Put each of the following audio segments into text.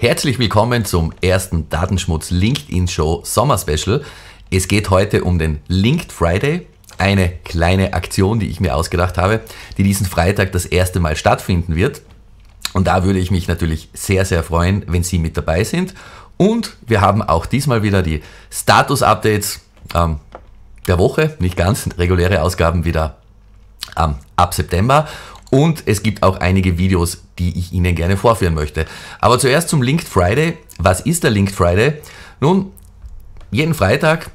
Herzlich willkommen zum ersten Datenschmutz LinkedIn Show Sommer Special. Es geht heute um den Linked Friday, eine kleine Aktion, die ich mir ausgedacht habe, die diesen Freitag das erste Mal stattfinden wird. Und da würde ich mich natürlich sehr, sehr freuen, wenn Sie mit dabei sind. Und wir haben auch diesmal wieder die Status-Updates ähm, der Woche, nicht ganz, reguläre Ausgaben wieder ähm, ab September. Und es gibt auch einige Videos die ich Ihnen gerne vorführen möchte. Aber zuerst zum Linked Friday. Was ist der Linked Friday? Nun, jeden Freitag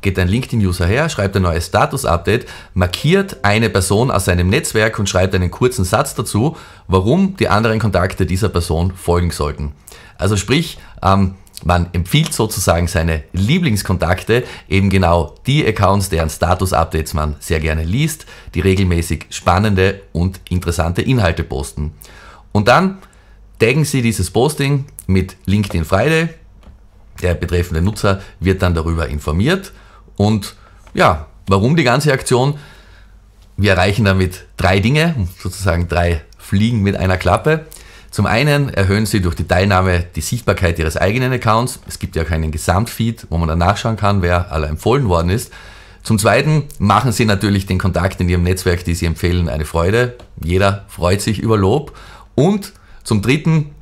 geht ein LinkedIn-User her, schreibt ein neues Status-Update, markiert eine Person aus seinem Netzwerk und schreibt einen kurzen Satz dazu, warum die anderen Kontakte dieser Person folgen sollten. Also sprich, ähm, man empfiehlt sozusagen seine Lieblingskontakte, eben genau die Accounts, deren Status-Updates man sehr gerne liest, die regelmäßig spannende und interessante Inhalte posten. Und dann taggen Sie dieses Posting mit LinkedIn Friday. Der betreffende Nutzer wird dann darüber informiert. Und ja, warum die ganze Aktion? Wir erreichen damit drei Dinge, sozusagen drei Fliegen mit einer Klappe. Zum einen erhöhen Sie durch die Teilnahme die Sichtbarkeit Ihres eigenen Accounts. Es gibt ja keinen Gesamtfeed, wo man dann nachschauen kann, wer alle empfohlen worden ist. Zum Zweiten machen Sie natürlich den Kontakt in Ihrem Netzwerk, die Sie empfehlen, eine Freude. Jeder freut sich über Lob. Und zum Dritten,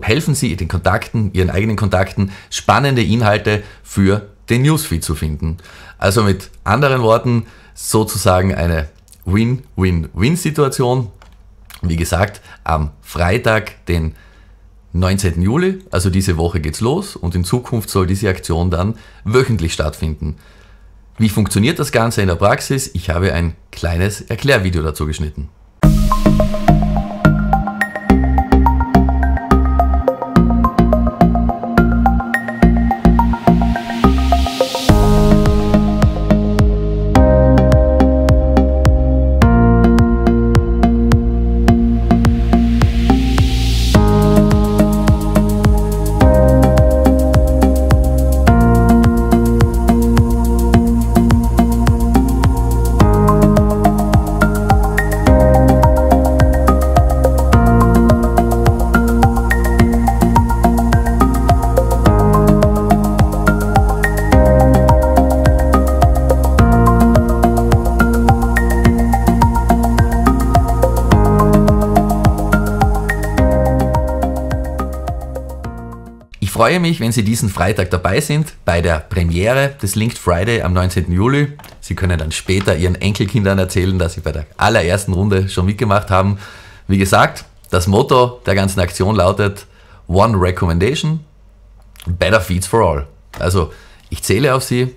helfen Sie den Kontakten, Ihren eigenen Kontakten, spannende Inhalte für den Newsfeed zu finden. Also mit anderen Worten, sozusagen eine Win-Win-Win-Situation. Wie gesagt, am Freitag, den 19. Juli, also diese Woche geht's los und in Zukunft soll diese Aktion dann wöchentlich stattfinden. Wie funktioniert das Ganze in der Praxis? Ich habe ein kleines Erklärvideo dazu geschnitten. freue mich, wenn Sie diesen Freitag dabei sind bei der Premiere des Linked Friday am 19. Juli. Sie können dann später Ihren Enkelkindern erzählen, dass Sie bei der allerersten Runde schon mitgemacht haben. Wie gesagt, das Motto der ganzen Aktion lautet One Recommendation, Better Feeds for All. Also ich zähle auf Sie,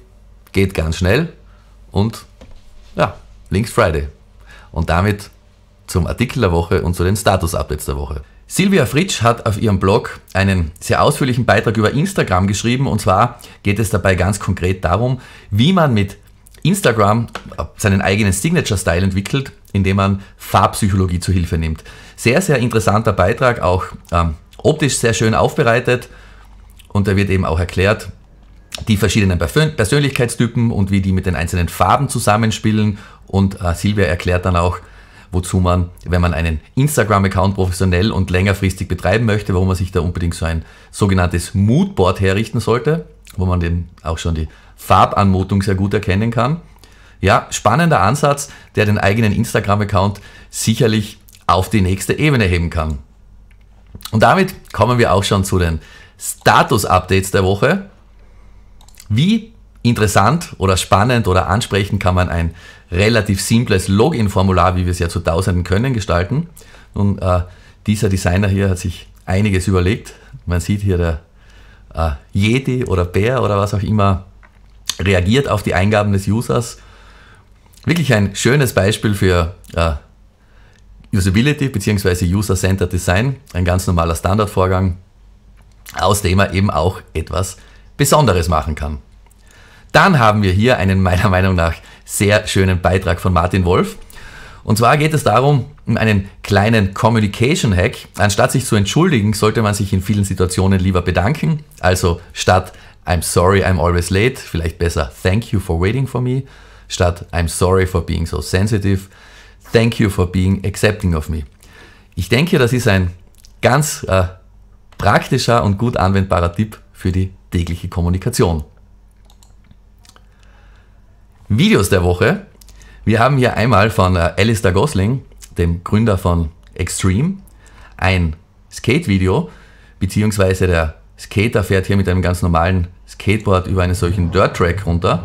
geht ganz schnell und ja, Linked Friday. Und damit zum Artikel der Woche und zu den Status-Updates der Woche. Silvia Fritsch hat auf ihrem Blog einen sehr ausführlichen Beitrag über Instagram geschrieben und zwar geht es dabei ganz konkret darum, wie man mit Instagram äh, seinen eigenen Signature-Style entwickelt, indem man Farbpsychologie zu Hilfe nimmt. Sehr, sehr interessanter Beitrag, auch ähm, optisch sehr schön aufbereitet und da wird eben auch erklärt, die verschiedenen Persönlichkeitstypen und wie die mit den einzelnen Farben zusammenspielen und äh, Silvia erklärt dann auch, wozu man, wenn man einen Instagram-Account professionell und längerfristig betreiben möchte, warum man sich da unbedingt so ein sogenanntes Moodboard herrichten sollte, wo man den auch schon die Farbanmutung sehr gut erkennen kann. Ja, spannender Ansatz, der den eigenen Instagram-Account sicherlich auf die nächste Ebene heben kann. Und damit kommen wir auch schon zu den Status-Updates der Woche. Wie Interessant oder spannend oder ansprechend kann man ein relativ simples Login-Formular, wie wir es ja zu Tausenden können, gestalten. Nun, äh, dieser Designer hier hat sich einiges überlegt. Man sieht hier, der äh, Yeti oder Bär oder was auch immer reagiert auf die Eingaben des Users. Wirklich ein schönes Beispiel für äh, Usability bzw. User-Centered Design, ein ganz normaler Standardvorgang, aus dem er eben auch etwas Besonderes machen kann. Dann haben wir hier einen meiner Meinung nach sehr schönen Beitrag von Martin Wolf. Und zwar geht es darum, um einen kleinen Communication Hack. Anstatt sich zu entschuldigen, sollte man sich in vielen Situationen lieber bedanken. Also statt I'm sorry, I'm always late, vielleicht besser Thank you for waiting for me. Statt I'm sorry for being so sensitive, Thank you for being accepting of me. Ich denke, das ist ein ganz äh, praktischer und gut anwendbarer Tipp für die tägliche Kommunikation. Videos der Woche. Wir haben hier einmal von äh, Alistair Gosling, dem Gründer von Extreme, ein Skate-Video, beziehungsweise der Skater fährt hier mit einem ganz normalen Skateboard über einen solchen Dirt-Track runter.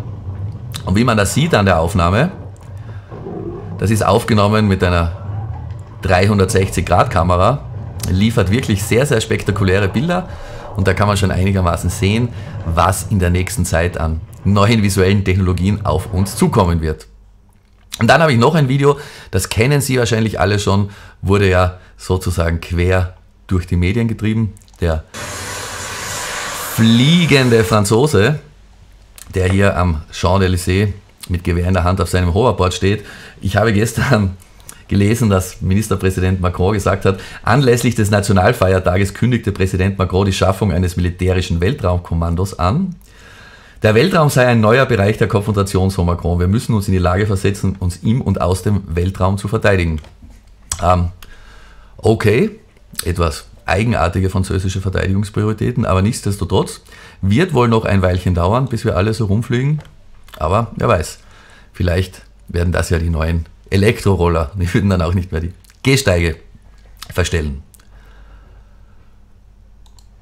Und wie man das sieht an der Aufnahme, das ist aufgenommen mit einer 360-Grad-Kamera, liefert wirklich sehr, sehr spektakuläre Bilder. Und da kann man schon einigermaßen sehen, was in der nächsten Zeit an neuen visuellen Technologien auf uns zukommen wird. Und dann habe ich noch ein Video, das kennen Sie wahrscheinlich alle schon, wurde ja sozusagen quer durch die Medien getrieben. Der fliegende Franzose, der hier am Champs-Élysées mit Gewehr in der Hand auf seinem Hoverboard steht. Ich habe gestern gelesen, dass Ministerpräsident Macron gesagt hat, anlässlich des Nationalfeiertages kündigte Präsident Macron die Schaffung eines militärischen Weltraumkommandos an. Der Weltraum sei ein neuer Bereich der Konfrontation, so Macron. Wir müssen uns in die Lage versetzen, uns im und aus dem Weltraum zu verteidigen. Ähm, okay, etwas eigenartige französische Verteidigungsprioritäten, aber nichtsdestotrotz wird wohl noch ein Weilchen dauern, bis wir alle so rumfliegen. Aber wer weiß, vielleicht werden das ja die neuen Elektroroller. Die würden dann auch nicht mehr die Gehsteige verstellen.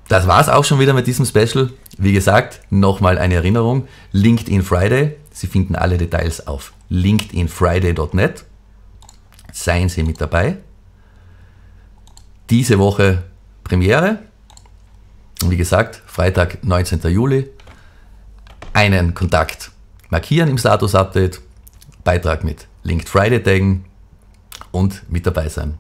Das war's auch schon wieder mit diesem Special. Wie gesagt, nochmal eine Erinnerung. LinkedIn Friday. Sie finden alle Details auf linkedinfriday.net. Seien Sie mit dabei. Diese Woche Premiere. Und wie gesagt, Freitag, 19. Juli. Einen Kontakt markieren im Status-Update. Beitrag mit Linked Friday taggen und mit dabei sein.